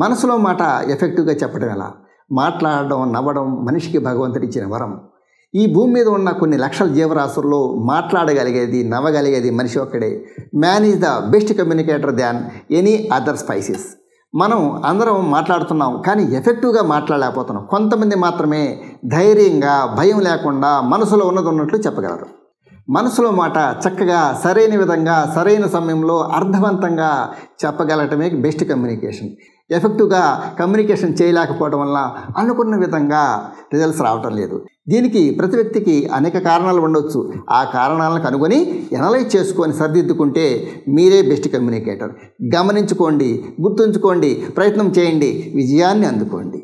మనసులో మాట ఎఫెక్టివ్గా చెప్పడం ఎలా మాట్లాడడం నవ్వడం మనిషికి భగవంతుడి ఇచ్చిన వరం ఈ భూమి మీద ఉన్న కొన్ని లక్షల జీవరాశుల్లో మాట్లాడగలిగేది నవ్వగలిగేది మనిషి ఒక్కడే man is the best communicator than any other species మనం అందరం మాట్లాడుతున్నాం కానీ ఎఫెక్టివ్గా మాట్లాడలేకపోతున్నాం కొంతమంది మాత్రమే ధైర్యంగా భయం లేకుండా మనసులో ఉన్నది ఉన్నట్లు చెప్పగలరు మనసులో మాట చక్కగా సరైన విధంగా సరైన సమయంలో అర్థవంతంగా చెప్పగలటమే బెస్ట్ కమ్యూనికేషన్ ఎఫెక్టివ్గా కమ్యూనికేషన్ చేయలేకపోవడం వల్ల అనుకున్న విధంగా రిజల్ట్స్ రావటం లేదు దీనికి ప్రతి వ్యక్తికి అనేక కారణాలు ఉండొచ్చు ఆ కారణాలను కనుగొని ఎనలైజ్ చేసుకొని సరిదిద్దుకుంటే మీరే బెస్ట్ కమ్యూనికేటర్ గమనించుకోండి గుర్తుంచుకోండి ప్రయత్నం చేయండి విజయాన్ని అందుకోండి